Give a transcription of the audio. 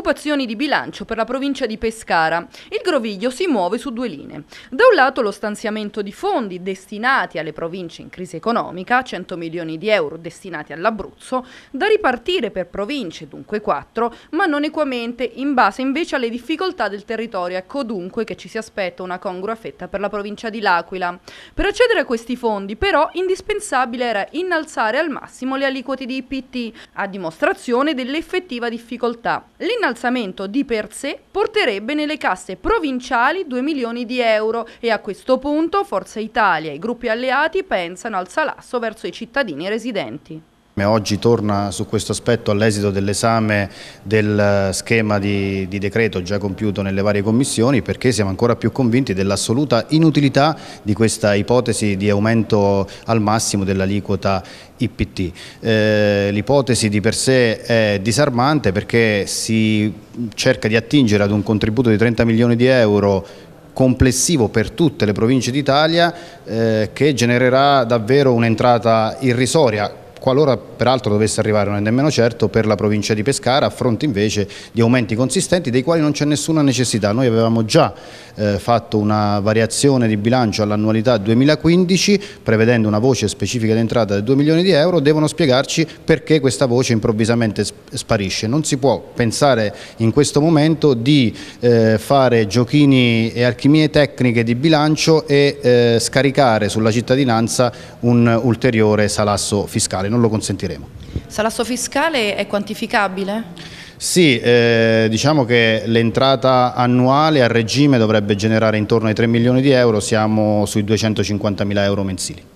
Preoccupazioni di bilancio per la provincia di Pescara. Il groviglio si muove su due linee. Da un lato lo stanziamento di fondi destinati alle province in crisi economica, 100 milioni di euro destinati all'Abruzzo, da ripartire per province, dunque quattro, ma non equamente, in base invece alle difficoltà del territorio. Ecco dunque che ci si aspetta una congrua fetta per la provincia di L'Aquila. Per accedere a questi fondi però indispensabile era innalzare al massimo le aliquote di IPT, a dimostrazione dell'effettiva difficoltà. L'innalzamento l'innalzamento di per sé porterebbe nelle casse provinciali 2 milioni di euro e a questo punto Forza Italia e i gruppi alleati pensano al salasso verso i cittadini residenti. Oggi torna su questo aspetto all'esito dell'esame del eh, schema di, di, decreto già compiuto nelle varie commissioni perché siamo ancora più convinti dell'assoluta inutilità di questa ipotesi di aumento al massimo dell'aliquota IPT. Eh, L'ipotesi di per sé è disarmante perché si cerca di attingere ad un contributo di 30 milioni di euro complessivo per tutte le province d'Italia eh, che genererà davvero un'entrata irrisoria qualora peraltro dovesse arrivare non è nemmeno certo per la provincia di Pescara a fronte invece di aumenti consistenti dei quali non c'è nessuna necessità. Noi avevamo già eh, fatto una variazione di bilancio all'annualità 2015 prevedendo una voce specifica d'entrata di 2 milioni di euro devono spiegarci perché questa voce improvvisamente sparisce. Non si può pensare in questo momento di eh, fare giochini e alchimie tecniche di bilancio e eh, scaricare sulla cittadinanza un ulteriore salasso fiscale, non lo consentiremo. Salasso fiscale è quantificabile? Sì, eh, diciamo che l'entrata annuale a regime dovrebbe generare intorno ai 3 milioni di euro, siamo sui 250 mila euro mensili.